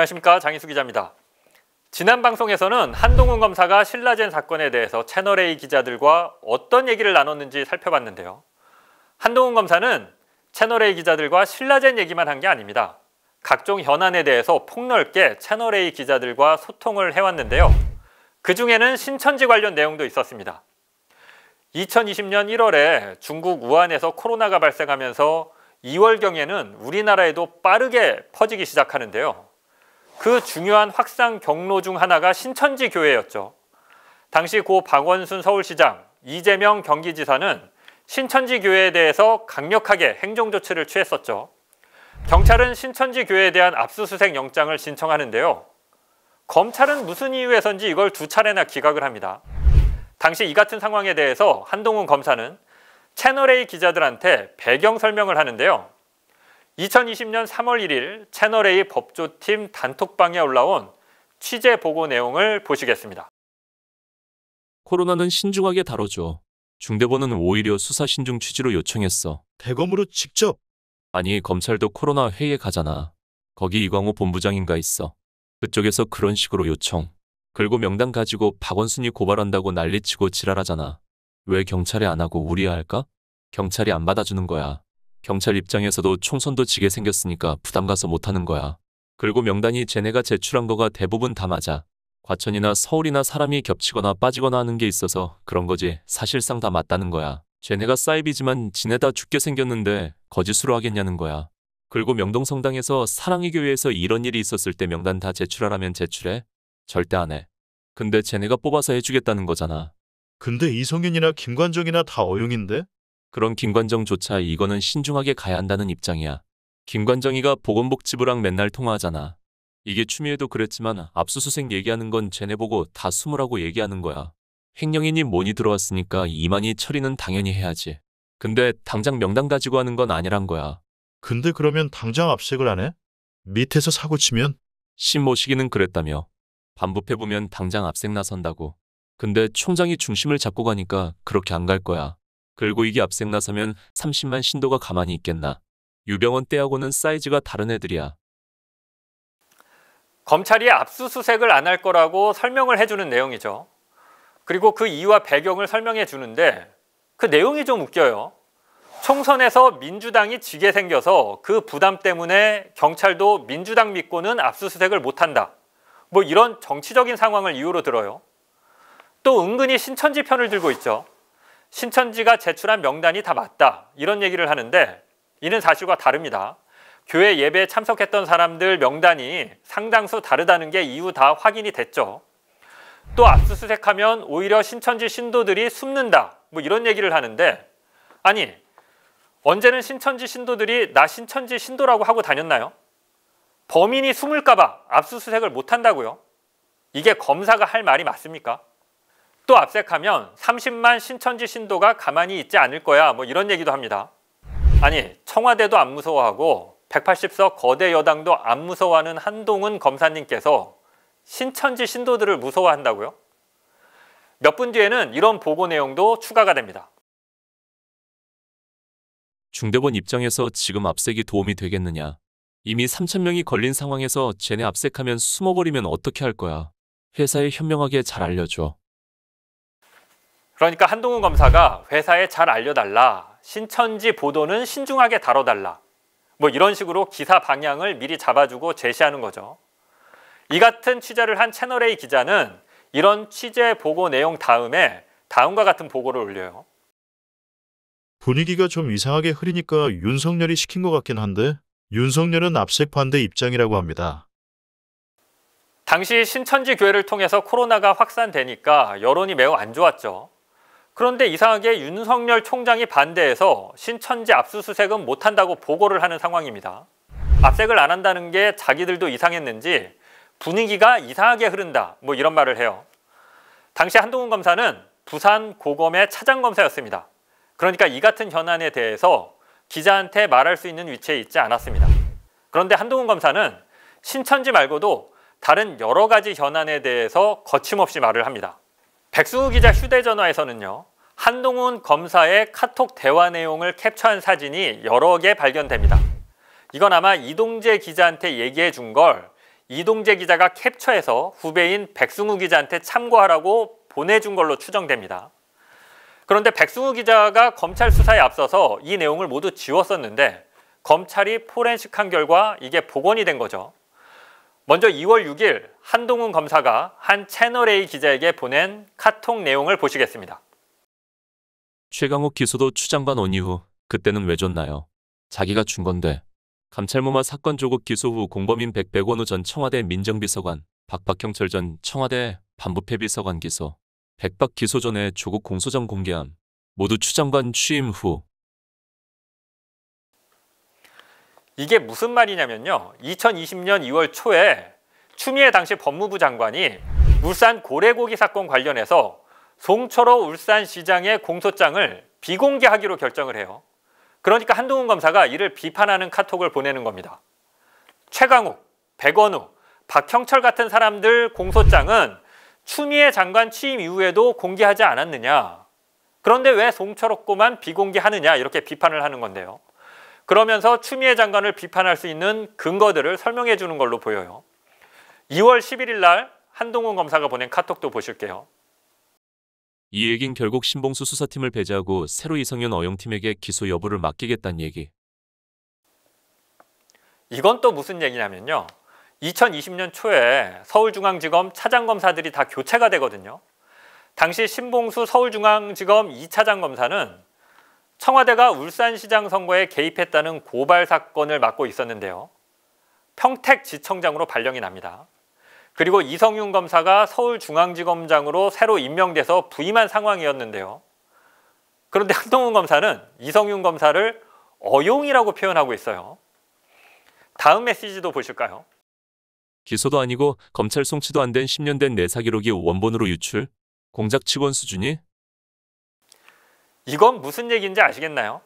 안녕하십니까 장인수 기자입니다. 지난 방송에서는 한동훈 검사가 신라젠 사건에 대해서 채널A 기자들과 어떤 얘기를 나눴는지 살펴봤는데요. 한동훈 검사는 채널A 기자들과 신라젠 얘기만 한 게 아닙니다. 각종 현안에 대해서 폭넓게 채널A 기자들과 소통을 해왔는데요. 그중에는 신천지 관련 내용도 있었습니다. 2020년 1월에 중국 우한에서 코로나가 발생하면서 2월경에는 우리나라에도 빠르게 퍼지기 시작하는데요. 그 중요한 확산 경로 중 하나가 신천지 교회였죠. 당시 고 박원순 서울시장, 이재명 경기지사는 신천지 교회에 대해서 강력하게 행정조치를 취했었죠. 경찰은 신천지 교회에 대한 압수수색 영장을 신청하는데요. 검찰은 무슨 이유에선지 이걸 두 차례나 기각을 합니다. 당시 이 같은 상황에 대해서 한동훈 검사는 채널A 기자들한테 배경 설명을 하는데요. 2020년 3월 1일 채널A 법조팀 단톡방에 올라온 취재 보고 내용을 보시겠습니다. 코로나는 신중하게 다뤄줘. 중대본은 오히려 수사 신중 취지로 요청했어. 대검으로 직접 아니 검찰도 코로나 회의에 가잖아. 거기 이광호 본부장인가 있어. 그쪽에서 그런 식으로 요청. 그리고 명단 가지고 박원순이 고발한다고 난리치고 지랄하잖아. 왜 경찰이 안 하고 우리야 할까? 경찰이 안 받아주는 거야. 경찰 입장에서도 총선도 지게 생겼으니까 부담 가서 못하는 거야. 그리고 명단이 쟤네가 제출한 거가 대부분 다 맞아. 과천이나 서울이나 사람이 겹치거나 빠지거나 하는 게 있어서 그런 거지 사실상 다 맞다는 거야. 쟤네가 사이비지만 지내다 죽게 생겼는데 거짓으로 하겠냐는 거야. 그리고 명동성당에서 사랑의 교회에서 이런 일이 있었을 때 명단 다 제출하라면 제출해? 절대 안 해. 근데 쟤네가 뽑아서 해주겠다는 거잖아. 근데 이성윤이나 김관정이나 다 어용인데? 그런 김관정조차 이거는 신중하게 가야 한다는 입장이야. 김관정이가 보건복지부랑 맨날 통화하잖아. 이게 추미애도 그랬지만 압수수색 얘기하는 건 쟤네 보고 다 숨으라고 얘기하는 거야. 횡령이니 뭐니 들어왔으니까 이만희 처리는 당연히 해야지. 근데 당장 명단 가지고 하는 건 아니란 거야. 근데 그러면 당장 압색을 안 해? 밑에서 사고 치면? 신모시기는 그랬다며. 반부패 보면 당장 압색 나선다고. 근데 총장이 중심을 잡고 가니까 그렇게 안 갈 거야. 그리고이게 앞생나서면 30만 신도가 가만히 있겠나. 유병원 때하고는 사이즈가 다른 애들이야. 검찰이 압수수색을 안 할 거라고 설명을 해주는 내용이죠. 그리고 그 이유와 배경을 설명해 주는데 그 내용이 좀 웃겨요. 총선에서 민주당이 지게 생겨서 그 부담 때문에 경찰도 민주당 믿고는 압수수색을 못한다. 뭐 이런 정치적인 상황을 이유로 들어요. 또 은근히 신천지 편을 들고 있죠. 신천지가 제출한 명단이 다 맞다 이런 얘기를 하는데 이는 사실과 다릅니다. 교회 예배에 참석했던 사람들 명단이 상당수 다르다는 게 이후 다 확인이 됐죠. 또 압수수색하면 오히려 신천지 신도들이 숨는다 뭐 이런 얘기를 하는데 아니 언제는 신천지 신도들이 나 신천지 신도라고 하고 다녔나요? 범인이 숨을까봐 압수수색을 못한다고요? 이게 검사가 할 말이 맞습니까? 또 압색하면 30만 신천지 신도가 가만히 있지 않을 거야 뭐 이런 얘기도 합니다. 아니 청와대도 안 무서워하고 180석 거대 여당도 안 무서워하는 한동훈 검사님께서 신천지 신도들을 무서워한다고요? 몇 분 뒤에는 이런 보고 내용도 추가가 됩니다. 중대본 입장에서 지금 압색이 도움이 되겠느냐. 이미 3천명이 걸린 상황에서 쟤네 압색하면 숨어버리면 어떻게 할 거야. 회사에 현명하게 잘 알려줘. 그러니까 한동훈 검사가 회사에 잘 알려달라, 신천지 보도는 신중하게 다뤄달라, 뭐 이런 식으로 기사 방향을 미리 잡아주고 제시하는 거죠. 이 같은 취재를 한 채널A 기자는 이런 취재 보고 내용 다음에 다음과 같은 보고를 올려요. 분위기가 좀 이상하게 흐리니까 윤석열이 시킨 것 같긴 한데 윤석열은 압색 반대 입장이라고 합니다. 당시 신천지 교회를 통해서 코로나가 확산되니까 여론이 매우 안 좋았죠. 그런데 이상하게 윤석열 총장이 반대해서 신천지 압수수색은 못한다고 보고를 하는 상황입니다. 압색을 안 한다는 게 자기들도 이상했는지 분위기가 이상하게 흐른다 뭐 이런 말을 해요. 당시 한동훈 검사는 부산 고검의 차장검사였습니다. 그러니까 이 같은 현안에 대해서 기자한테 말할 수 있는 위치에 있지 않았습니다. 그런데 한동훈 검사는 신천지 말고도 다른 여러 가지 현안에 대해서 거침없이 말을 합니다. 백승우 기자 휴대전화에서는요. 한동훈 검사의 카톡 대화 내용을 캡처한 사진이 여러 개 발견됩니다. 이건 아마 이동재 기자한테 얘기해 준 걸 이동재 기자가 캡처해서 후배인 백승우 기자한테 참고하라고 보내준 걸로 추정됩니다. 그런데 백승우 기자가 검찰 수사에 앞서서 이 내용을 모두 지웠었는데 검찰이 포렌식한 결과 이게 복원이 된 거죠. 먼저 2월 6일 한동훈 검사가 한 채널A 기자에게 보낸 카톡 내용을 보시겠습니다. 최강욱 기소도 추장반 온 이후 그때는 왜 줬나요? 자기가 준 건데. 감찰모마 사건 조국 기소 후 공범인 백백원우 전 청와대 민정비서관, 박박형철 전 청와대 반부패 비서관 기소, 백박 기소 전에 조국 공소장 공개함, 모두 추장관 취임 후 이게 무슨 말이냐면요. 2020년 2월 초에 추미애 당시 법무부 장관이 울산 고래고기 사건 관련해서 송철호 울산시장의 공소장을 비공개하기로 결정을 해요. 그러니까 한동훈 검사가 이를 비판하는 카톡을 보내는 겁니다. 최강욱, 백원우, 박형철 같은 사람들 공소장은 추미애 장관 취임 이후에도 공개하지 않았느냐. 그런데 왜 송철호 꼬만 비공개하느냐 이렇게 비판을 하는 건데요. 그러면서 추미애 장관을 비판할 수 있는 근거들을 설명해 주는 걸로 보여요. 2월 11일 날 한동훈 검사가 보낸 카톡도 보실게요. 이얘긴 결국 신봉수 수사팀을 배제하고 새로 이성윤 어영팀에게 기소 여부를 맡기겠다는 얘기. 이건 또 무슨 얘기냐면요. 2020년 초에 서울중앙지검 차장검사들이 다 교체가 되거든요. 당시 신봉수 서울중앙지검 2차장검사는 청와대가 울산시장 선거에 개입했다는 고발 사건을 맡고 있었는데요. 평택지청장으로 발령이 납니다. 그리고 이성윤 검사가 서울중앙지검장으로 새로 임명돼서 부임한 상황이었는데요. 그런데 한동훈 검사는 이성윤 검사를 어용이라고 표현하고 있어요. 다음 메시지도 보실까요? 기소도 아니고 검찰 송치도 안 된 10년 된 내사 기록이 원본으로 유출? 공작 직원 수준이? 이건 무슨 얘기인지 아시겠나요?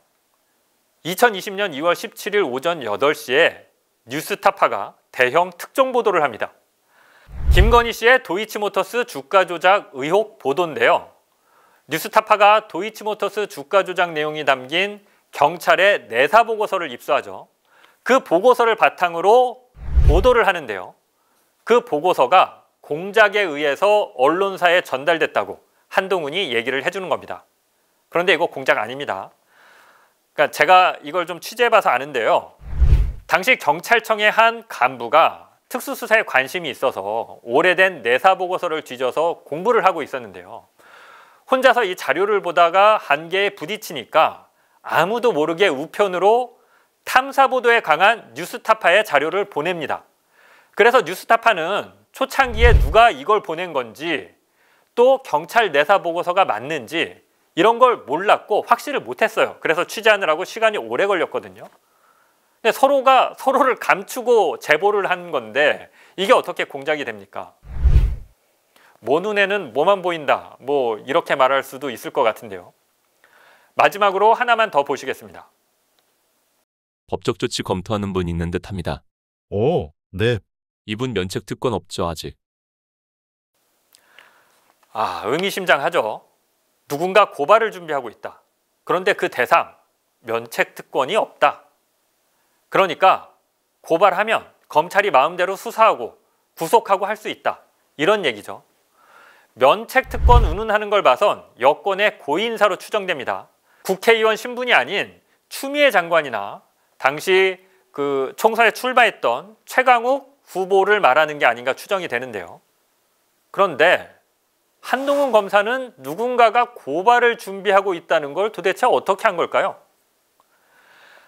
2020년 2월 17일 오전 8시에 뉴스타파가 대형 특종 보도를 합니다. 김건희 씨의 도이치모터스 주가 조작 의혹 보도인데요. 뉴스타파가 도이치모터스 주가 조작 내용이 담긴 경찰의 내사 보고서를 입수하죠. 그 보고서를 바탕으로 보도를 하는데요. 그 보고서가 공작에 의해서 언론사에 전달됐다고 한동훈이 얘기를 해주는 겁니다. 그런데 이거 공작 아닙니다. 그러니까 제가 이걸 좀 취재해봐서 아는데요. 당시 경찰청의 한 간부가 특수수사에 관심이 있어서 오래된 내사 보고서를 뒤져서 공부를 하고 있었는데요. 혼자서 이 자료를 보다가 한계에 부딪히니까 아무도 모르게 우편으로 탐사보도에 강한 뉴스타파의 자료를 보냅니다. 그래서 뉴스타파는 초창기에 누가 이걸 보낸 건지 또 경찰 내사 보고서가 맞는지 이런 걸 몰랐고 확실을 못했어요. 그래서 취재하느라고 시간이 오래 걸렸거든요. 근데 서로가 서로를 감추고 제보를 한 건데 이게 어떻게 공작이 됩니까? 뭐 눈에는 뭐만 보인다. 뭐 이렇게 말할 수도 있을 것 같은데요. 마지막으로 하나만 더 보시겠습니다. 법적 조치 검토하는 분 있는 듯합니다. 오, 네. 이분 면책 특권 없죠 아직. 아, 의미심장하죠. 누군가 고발을 준비하고 있다. 그런데 그 대상, 면책 특권이 없다. 그러니까 고발하면 검찰이 마음대로 수사하고 구속하고 할 수 있다. 이런 얘기죠. 면책 특권 운운하는 걸 봐선 여권의 고인사로 추정됩니다. 국회의원 신분이 아닌 추미애 장관이나 당시 그 총선에 출마했던 최강욱 후보를 말하는 게 아닌가 추정이 되는데요. 그런데 한동훈 검사는 누군가가 고발을 준비하고 있다는 걸 도대체 어떻게 한 걸까요?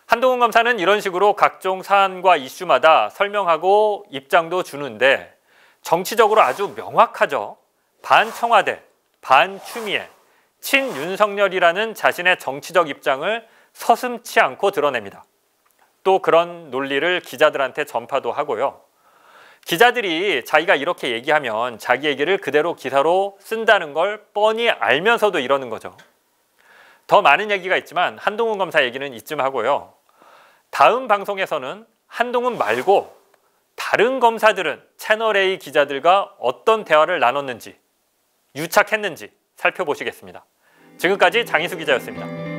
한동훈 검사는 이런 식으로 각종 사안과 이슈마다 설명하고 입장도 주는데 정치적으로 아주 명확하죠. 반청와대, 반추미애, 친윤석열이라는 자신의 정치적 입장을 서슴치 않고 드러냅니다. 또 그런 논리를 기자들한테 전파도 하고요. 기자들이 자기가 이렇게 얘기하면 자기 얘기를 그대로 기사로 쓴다는 걸 뻔히 알면서도 이러는 거죠. 더 많은 얘기가 있지만 한동훈 검사 얘기는 이쯤 하고요. 다음 방송에서는 한동훈 말고 다른 검사들은 채널A 기자들과 어떤 대화를 나눴는지 유착했는지 살펴보시겠습니다. 지금까지 장희수 기자였습니다.